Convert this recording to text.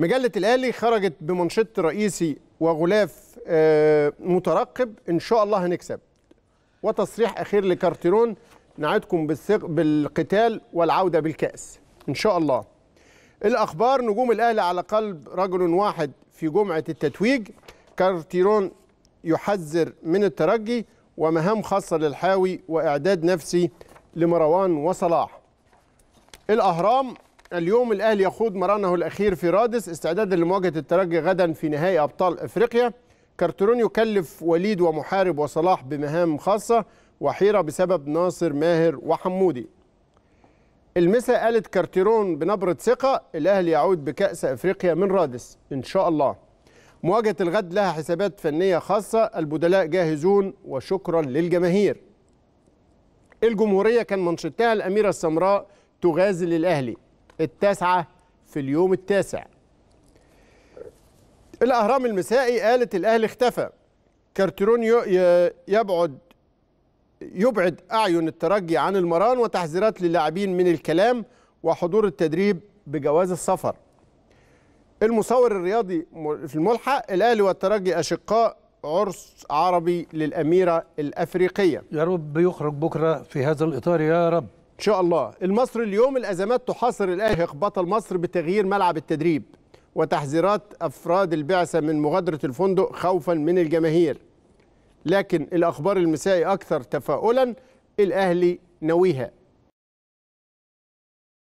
مجلة الأهلي خرجت بمنشط رئيسي وغلاف آه، مترقب إن شاء الله هنكسب وتصريح أخير لكارتيرون نعدكم بالقتال والعودة بالكأس إن شاء الله الأخبار نجوم الأهلي على قلب رجل واحد في جمعة التتويج كارتيرون يحذر من الترجي ومهام خاصة للحاوي وإعداد نفسي لمروان وصلاح الأهرام اليوم الاهلي يخوض مرانه الاخير في رادس استعدادا لمواجهه الترجي غدا في نهائي ابطال افريقيا كارترون يكلف وليد ومحارب وصلاح بمهام خاصه وحيره بسبب ناصر ماهر وحمودي المسا قالت كارتيرون بنبرة ثقة الأهلي يعود بكأس أفريقيا من رادس إن شاء الله مواجهة الغد لها حسابات فنية خاصة البدلاء جاهزون وشكرا للجماهير الجمهورية كان منشطها الأميرة السمراء تغازل الأهلي التاسعة في اليوم التاسع الأهرام المسائي قالت الأهلي اختفى كارترون يبعد يبعد أعين الترجي عن المران وتحذيرات للاعبين من الكلام وحضور التدريب بجواز السفر المصور الرياضي في الملحق الأهلي والترجي أشقاء عرس عربي للأميرة الأفريقية يا رب يخرج بكرة في هذا الإطار يا رب ان شاء الله المصري اليوم الازمات تحاصر الاهلي بطل مصر بتغيير ملعب التدريب وتحذيرات افراد البعثه من مغادره الفندق خوفا من الجماهير لكن الاخبار المسائي اكثر تفاؤلا الاهلي نويها